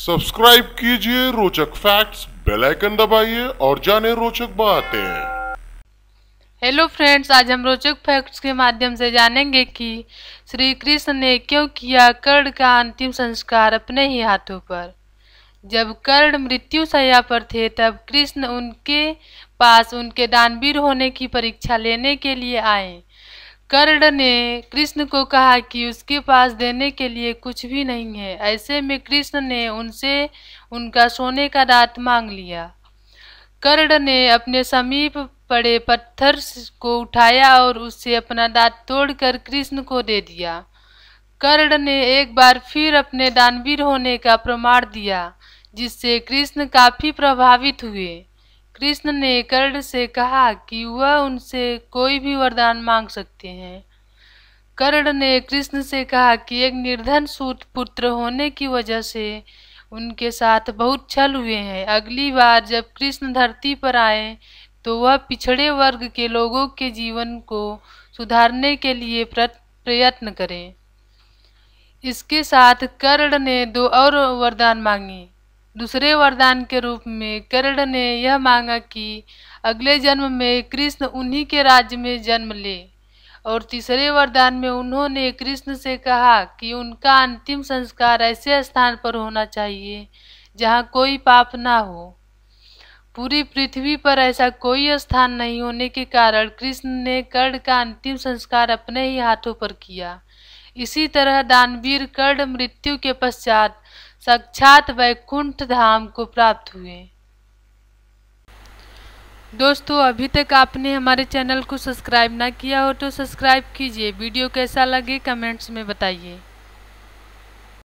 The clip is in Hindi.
सब्सक्राइब कीजिए रोचक फैक्ट्स बेल आइकन दबाइए और जाने रोचक बातें हेलो फ्रेंड्स आज हम रोचक फैक्ट्स के माध्यम से जानेंगे कि श्री कृष्ण ने क्यों किया कर्ण का अंतिम संस्कार अपने ही हाथों पर जब कर्ण मृत्यु सया पर थे तब कृष्ण उनके पास उनके दानवीर होने की परीक्षा लेने के लिए आए कर्ण ने कृष्ण को कहा कि उसके पास देने के लिए कुछ भी नहीं है ऐसे में कृष्ण ने उनसे उनका सोने का दांत मांग लिया कर्ण ने अपने समीप पड़े पत्थर को उठाया और उससे अपना दांत तोड़कर कृष्ण को दे दिया कर्ण ने एक बार फिर अपने दानवीर होने का प्रमाण दिया जिससे कृष्ण काफी प्रभावित हुए कृष्ण ने कर्ण से कहा कि वह उनसे कोई भी वरदान मांग सकते हैं कर्ण ने कृष्ण से कहा कि एक निर्धन सूत पुत्र होने की वजह से उनके साथ बहुत छल हुए हैं अगली बार जब कृष्ण धरती पर आए तो वह पिछड़े वर्ग के लोगों के जीवन को सुधारने के लिए प्रयत्न करें इसके साथ कर्ण ने दो और वरदान मांगी दूसरे वरदान के रूप में कर्ण ने यह मांगा कि अगले जन्म में कृष्ण उन्हीं के राज्य में जन्म ले और तीसरे वरदान में उन्होंने कृष्ण से कहा कि उनका अंतिम संस्कार ऐसे स्थान पर होना चाहिए जहाँ कोई पाप ना हो पूरी पृथ्वी पर ऐसा कोई स्थान नहीं होने के कारण कृष्ण ने कर्ण का अंतिम संस्कार अपने ही हाथों पर किया इसी तरह दानवीर कर्ण मृत्यु के पश्चात साक्षात वैकुंठ धाम को प्राप्त हुए दोस्तों अभी तक आपने हमारे चैनल को सब्सक्राइब ना किया हो तो सब्सक्राइब कीजिए वीडियो कैसा लगे कमेंट्स में बताइए